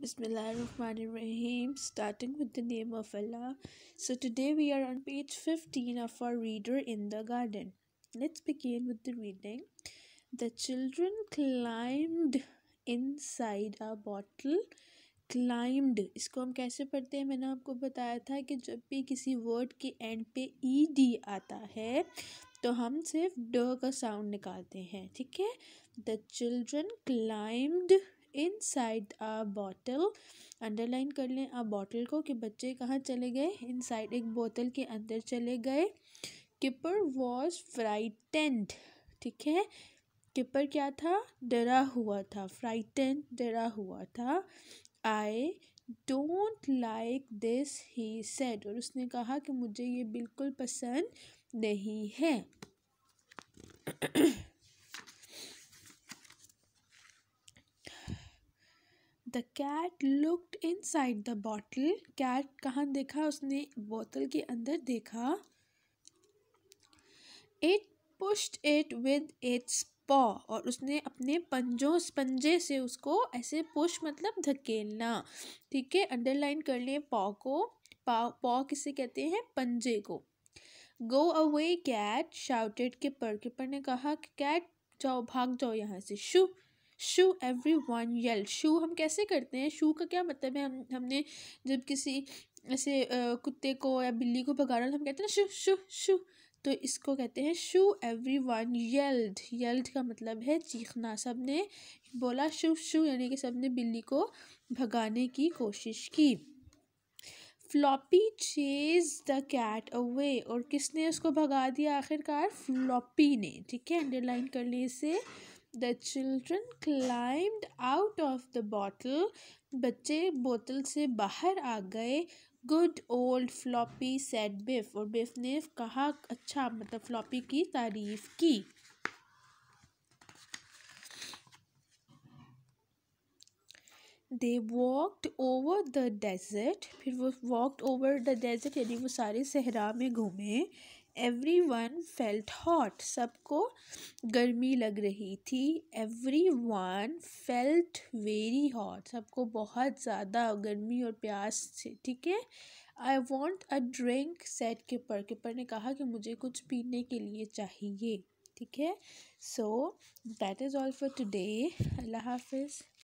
Bismillahirrahmanirrahim, starting with the name of Allah. So today we are on page 15 of our reader in the garden. Let's begin with the reading. The children climbed inside a bottle. Climbed. इसको हम कैसे पढ़ते हैं मैंने आपको बताया था कि जब भी किसी वर्ड के एंड पे ई डी आता है तो हम सिर्फ ड का साउंड निकालते हैं ठीक है the children climbed inside a bottle underline कर लें आप बॉटल को कि बच्चे कहाँ चले गए इन साइड एक बोतल के अंदर चले गए किपर वॉज फ्राइटेंड ठीक है किपर क्या था डरा हुआ था फ्राइटेंड डरा हुआ था I don't like this he said और उसने कहा कि मुझे ये बिल्कुल पसंद नहीं है the cat looked side the bottle cat कहाँ देखा उसने बोतल के अंदर देखा it pushed it with its paw और उसने अपने पंजों पंजे से उसको ऐसे पुश मतलब धकेलना ठीक है अंडरलाइन कर लें पॉ को पॉ पॉ किसे कहते हैं पंजे को गो अवे कैट शाउटेड के पर के पर ने कहा कि कैट जाओ भाग जाओ यहाँ से shoo shoo everyone yell shoo हम कैसे करते हैं शू का क्या मतलब है हम हमने जब किसी ऐसे कुत्ते को या बिल्ली को भगाना हम कहते हैं ना शू शू शू तो इसको कहते हैं shoo everyone yelled yelled का मतलब है चीखना सब ने बोला शू शू यानी कि सब ने बिल्ली को भगाने की कोशिश की Floppy chased the cat away और किसने उसको भगा दिया आखिरकार फ्लॉपी ने ठीक है अंडरलाइन कर लिए इसे The children climbed out of the bottle. बच्चे बोतल से बाहर आ गए good old Floppy said Biff और बिफ ने कहा अच्छा मतलब फ्लॉपी की तारीफ की they walked over the desert फिर वो वॉकड ओवर द डेजर्ट यानी वो सारे सहरा में घूमे एवरी वन फेल्ट हॉट सबको गर्मी लग रही थी everyone felt very hot सबको बहुत ज़्यादा गर्मी और प्यास थी ठीक है I want a drink said Kipper Kipper ने कहा कि मुझे कुछ पीने के लिए चाहिए ठीक है so that is all for today अल्लाह हाफिज़